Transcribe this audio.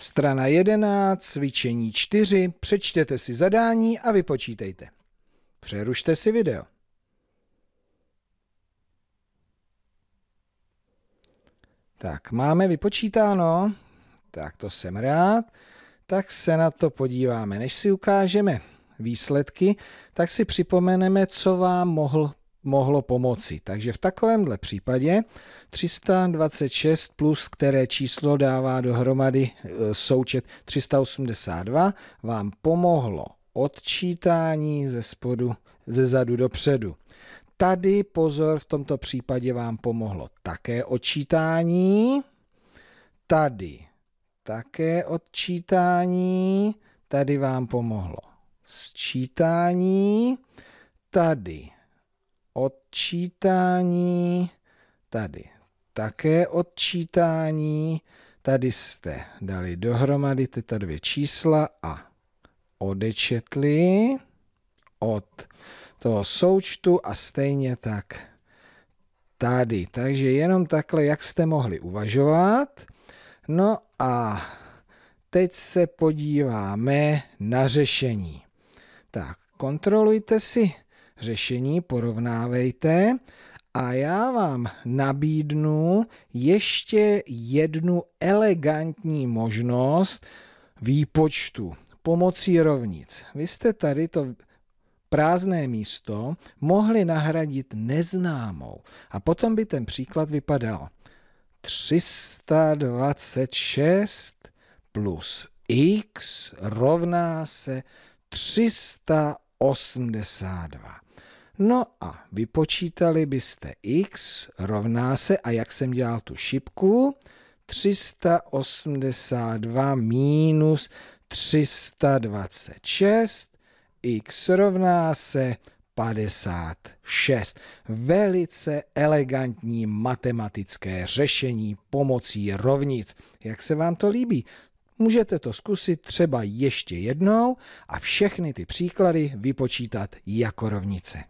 Strana 11, cvičení 4, přečtěte si zadání a vypočítejte. Přerušte si video. Tak, máme vypočítáno. Tak to jsem rád. Tak se na to podíváme. Než si ukážeme výsledky, tak si připomeneme, co vám mohl mohlo pomoci. Takže v takovémhle případě 326 plus, které číslo dává dohromady e, součet 382, vám pomohlo odčítání ze spodu, ze zadu dopředu. Tady pozor, v tomto případě vám pomohlo také odčítání. Tady také odčítání. Tady vám pomohlo sčítání. Tady odčítání, tady také odčítání, tady jste dali dohromady tyto dvě čísla a odečetli od toho součtu a stejně tak tady. Takže jenom takhle, jak jste mohli uvažovat. No a teď se podíváme na řešení. Tak, kontrolujte si řešení, porovnávejte a já vám nabídnu ještě jednu elegantní možnost výpočtu pomocí rovnic. Vy jste tady to prázdné místo mohli nahradit neznámou a potom by ten příklad vypadal 326 plus x rovná se 382. No a vypočítali byste x rovná se, a jak jsem dělal tu šipku, 382 minus 326, x rovná se 56. Velice elegantní matematické řešení pomocí rovnic. Jak se vám to líbí? Můžete to zkusit třeba ještě jednou a všechny ty příklady vypočítat jako rovnice.